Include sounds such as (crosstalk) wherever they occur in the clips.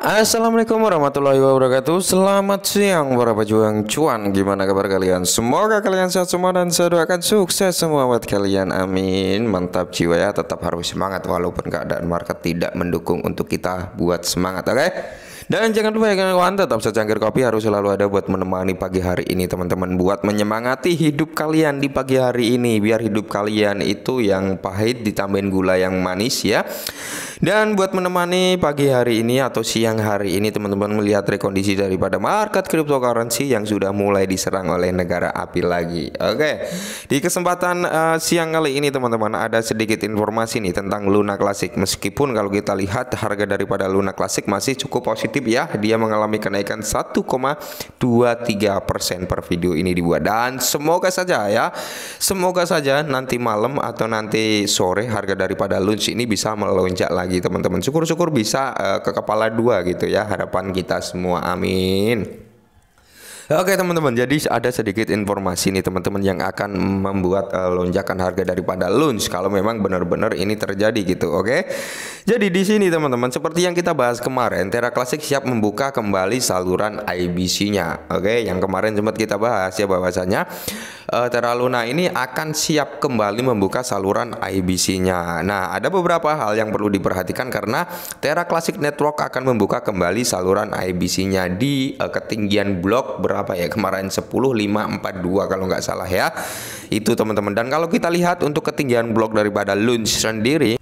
Assalamualaikum warahmatullahi wabarakatuh Selamat siang para pejuang cuan Gimana kabar kalian? Semoga kalian sehat semua dan saya doakan sukses semua buat kalian Amin Mantap jiwa ya Tetap harus semangat walaupun keadaan market tidak mendukung untuk kita buat semangat Oke okay? Dan jangan lupa ya kawan, tetap secangkir kopi harus selalu ada buat menemani pagi hari ini teman-teman Buat menyemangati hidup kalian di pagi hari ini Biar hidup kalian itu yang pahit ditambahin gula yang manis ya Dan buat menemani pagi hari ini atau siang hari ini teman-teman Melihat rekondisi daripada market cryptocurrency yang sudah mulai diserang oleh negara api lagi Oke, di kesempatan uh, siang kali ini teman-teman ada sedikit informasi nih tentang Luna Classic Meskipun kalau kita lihat harga daripada Luna Classic masih cukup positif ya dia mengalami kenaikan 1,23 persen per video ini dibuat dan semoga saja ya semoga saja nanti malam atau nanti sore harga daripada launch ini bisa melonjak lagi teman-teman syukur-syukur bisa uh, ke kepala dua gitu ya harapan kita semua amin Oke teman-teman, jadi ada sedikit informasi nih teman-teman yang akan membuat uh, lonjakan harga daripada launch kalau memang benar-benar ini terjadi gitu, oke? Jadi di sini teman-teman, seperti yang kita bahas kemarin, Terra Classic siap membuka kembali saluran IBC-nya, oke? Yang kemarin sempat kita bahas ya bahwasanya uh, eh, Terra Luna ini akan siap kembali membuka saluran IBC-nya. Nah, ada beberapa hal yang perlu diperhatikan karena Terra Classic Network akan membuka kembali saluran IBC-nya di uh, ketinggian blok berapa berapa ya kemarin 10 5 4 2 kalau nggak salah ya itu teman-teman dan kalau kita lihat untuk ketinggian blok daripada lunch sendiri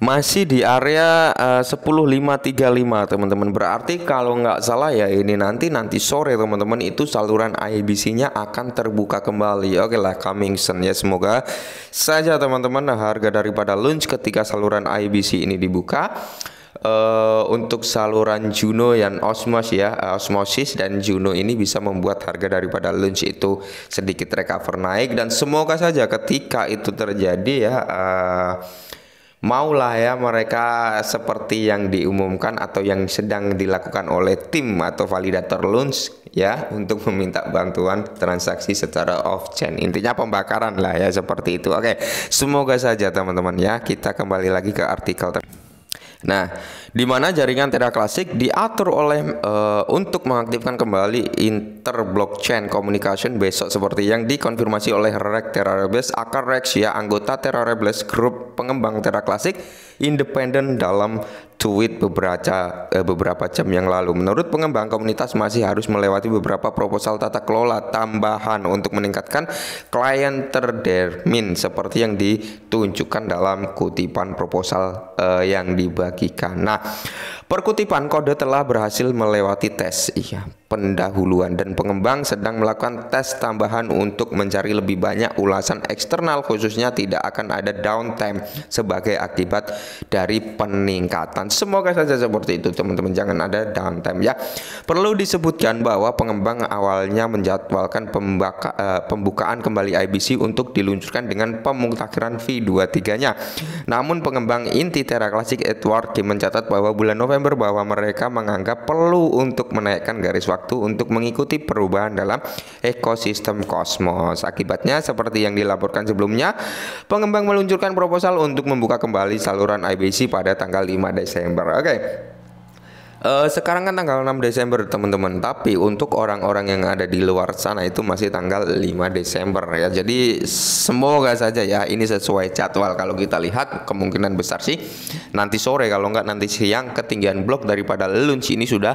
masih di area eh, uh, 10535 teman-teman berarti kalau nggak salah ya ini nanti nanti sore teman-teman itu saluran IBC-nya akan terbuka kembali oke okay lah coming soon ya semoga saja teman-teman harga daripada lunch ketika saluran IBC ini dibuka uh, untuk saluran Juno yang osmos ya eh, osmosis dan Juno ini bisa membuat harga daripada lunch itu sedikit recover naik dan semoga saja ketika itu terjadi ya uh, maulah ya mereka seperti yang diumumkan atau yang sedang dilakukan oleh tim atau validator lunch ya untuk meminta bantuan transaksi secara off chain intinya pembakaran lah ya seperti itu oke semoga saja teman-teman ya kita kembali lagi ke artikel Nah, di mana jaringan Tera Classic diatur oleh uh, untuk mengaktifkan kembali inter blockchain communication besok seperti yang dikonfirmasi oleh Rek Rebels. Akar Rex ya anggota Rebels grup pengembang Tera Classic independen dalam tweet beberapa eh, beberapa jam yang lalu. Menurut pengembang komunitas masih harus melewati beberapa proposal tata kelola tambahan untuk meningkatkan klien terdermin, seperti yang ditunjukkan dalam kutipan proposal eh, yang dibagikan. Nah, perkutipan kode telah berhasil melewati tes iya pendahuluan dan pengembang sedang melakukan tes tambahan untuk mencari lebih banyak ulasan eksternal khususnya tidak akan ada downtime sebagai akibat dari peningkatan Semoga saja seperti itu teman-teman jangan ada downtime ya. Perlu disebutkan bahwa pengembang awalnya menjadwalkan pembaka, uh, pembukaan kembali IBC untuk diluncurkan dengan pemutakhiran V23-nya. Namun pengembang inti Terra Classic Edward Kim mencatat bahwa bulan November bahwa mereka menganggap perlu untuk menaikkan garis waktu untuk mengikuti perubahan dalam ekosistem kosmos. Akibatnya seperti yang dilaporkan sebelumnya, pengembang meluncurkan proposal untuk membuka kembali saluran IBC pada tanggal 5 Desember Desember. Oke. Okay. Uh, eh, sekarang kan tanggal 6 Desember teman-teman Tapi untuk orang-orang yang ada di luar sana itu masih tanggal 5 Desember ya Jadi semoga saja ya ini sesuai jadwal Kalau kita lihat kemungkinan besar sih nanti sore Kalau nggak nanti siang ketinggian blok daripada lunch ini sudah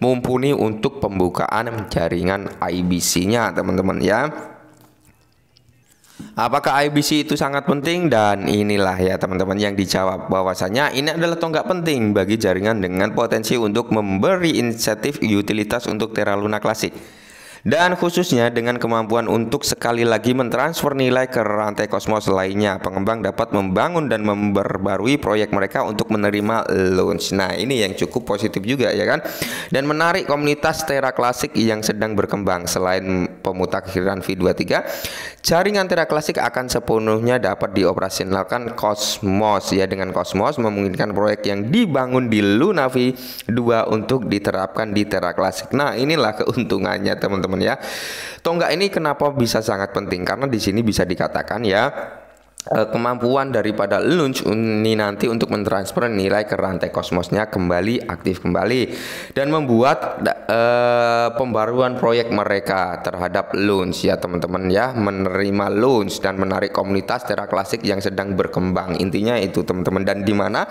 mumpuni untuk pembukaan jaringan IBC-nya teman-teman ya Apakah IBC itu sangat penting? Dan inilah ya teman-teman yang dijawab bahwasanya ini adalah tonggak penting bagi jaringan dengan potensi untuk memberi insentif utilitas untuk Terra Luna Classic dan khususnya dengan kemampuan untuk sekali lagi mentransfer nilai ke rantai kosmos lainnya. Pengembang dapat membangun dan memperbarui proyek mereka untuk menerima launch. Nah, ini yang cukup positif juga ya kan. Dan menarik komunitas Terra klasik yang sedang berkembang. Selain pemutakhiran V23, jaringan Terra klasik akan sepenuhnya dapat dioperasionalkan kosmos ya dengan kosmos memungkinkan proyek yang dibangun di Lunavi 2 untuk diterapkan di Terra klasik. Nah, inilah keuntungannya teman-teman teman-teman ya. Tonggak ini kenapa bisa sangat penting? Karena di sini bisa dikatakan ya Eh, kemampuan daripada launch ini nanti untuk mentransfer nilai ke rantai kosmosnya kembali aktif kembali dan membuat uh, pembaruan proyek mereka terhadap launch ya teman-teman ya menerima launch dan menarik komunitas secara klasik yang sedang berkembang intinya itu teman-teman dan di mana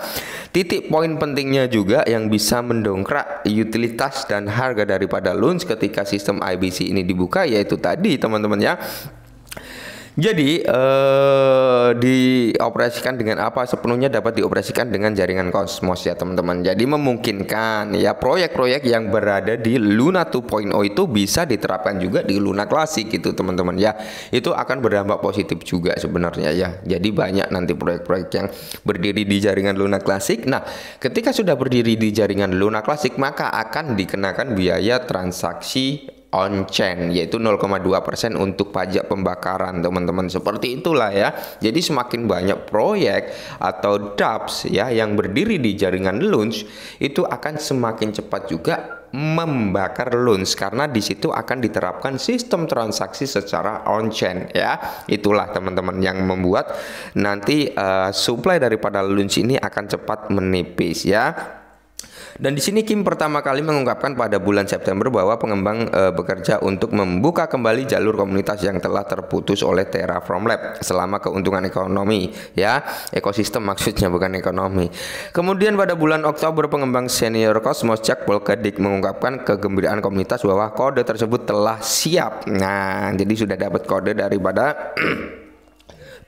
titik poin pentingnya juga yang bisa mendongkrak utilitas dan harga daripada launch ketika sistem IBC ini dibuka yaitu tadi teman-teman ya jadi eh, dioperasikan dengan apa sepenuhnya dapat dioperasikan dengan jaringan kosmos ya teman-teman. Jadi memungkinkan ya proyek-proyek yang berada di Luna 2.0 itu bisa diterapkan juga di Luna klasik gitu teman-teman ya. Itu akan berdampak positif juga sebenarnya ya. Jadi banyak nanti proyek-proyek yang berdiri di jaringan Luna klasik. Nah, ketika sudah berdiri di jaringan Luna klasik maka akan dikenakan biaya transaksi on-chain yaitu 0,2% untuk pajak pembakaran teman-teman seperti itulah ya jadi semakin banyak proyek atau dapps ya yang berdiri di jaringan launch itu akan semakin cepat juga membakar loans karena di situ akan diterapkan sistem transaksi secara on chain ya itulah teman-teman yang membuat nanti uh, supply daripada loans ini akan cepat menipis ya dan di sini Kim pertama kali mengungkapkan pada bulan September bahwa pengembang e, bekerja untuk membuka kembali jalur komunitas yang telah terputus oleh Terraform Lab selama keuntungan ekonomi ya, ekosistem maksudnya bukan ekonomi. Kemudian pada bulan Oktober pengembang senior Cosmos Jack Polkadik mengungkapkan kegembiraan komunitas bahwa kode tersebut telah siap. Nah, jadi sudah dapat kode daripada (clears throat)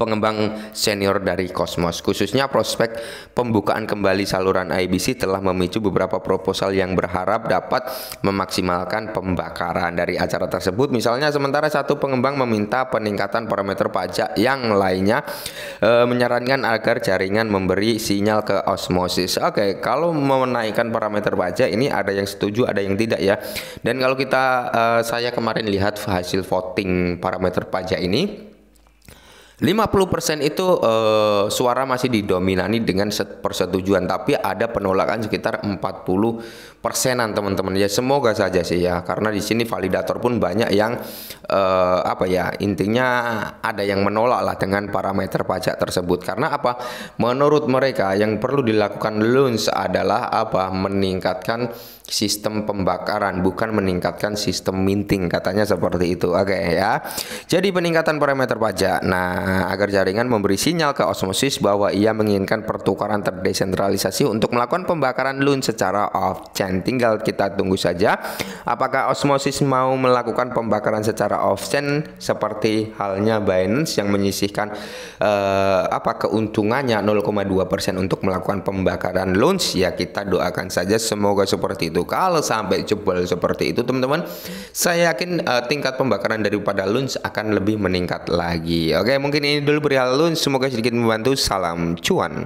pengembang senior dari Kosmos, Khususnya prospek pembukaan kembali saluran IBC telah memicu beberapa proposal yang berharap dapat memaksimalkan pembakaran dari acara tersebut. Misalnya sementara satu pengembang meminta peningkatan parameter pajak yang lainnya e, menyarankan agar jaringan memberi sinyal ke osmosis. Oke, kalau menaikkan parameter pajak ini ada yang setuju, ada yang tidak ya. Dan kalau kita e, saya kemarin lihat hasil voting parameter pajak ini 50% itu uh, suara masih didominani dengan persetujuan tapi ada penolakan sekitar 40 persenan teman-teman ya semoga saja sih ya karena di sini validator pun banyak yang uh, apa ya intinya ada yang menolak lah dengan parameter pajak tersebut karena apa menurut mereka yang perlu dilakukan loans adalah apa meningkatkan sistem pembakaran bukan meningkatkan sistem minting katanya seperti itu oke okay, ya jadi peningkatan parameter pajak nah Nah, agar jaringan memberi sinyal ke osmosis bahwa ia menginginkan pertukaran terdesentralisasi untuk melakukan pembakaran lun secara off-chain. Tinggal kita tunggu saja apakah osmosis mau melakukan pembakaran secara off-chain seperti halnya Binance yang menyisihkan eh, apa keuntungannya 0,2% untuk melakukan pembakaran luns? ya kita doakan saja semoga seperti itu. Kalau sampai jebol seperti itu teman-teman, saya yakin eh, tingkat pembakaran daripada luns akan lebih meningkat lagi. Oke, mungkin mungkin ini dulu perihal lu. Semoga sedikit membantu. Salam cuan.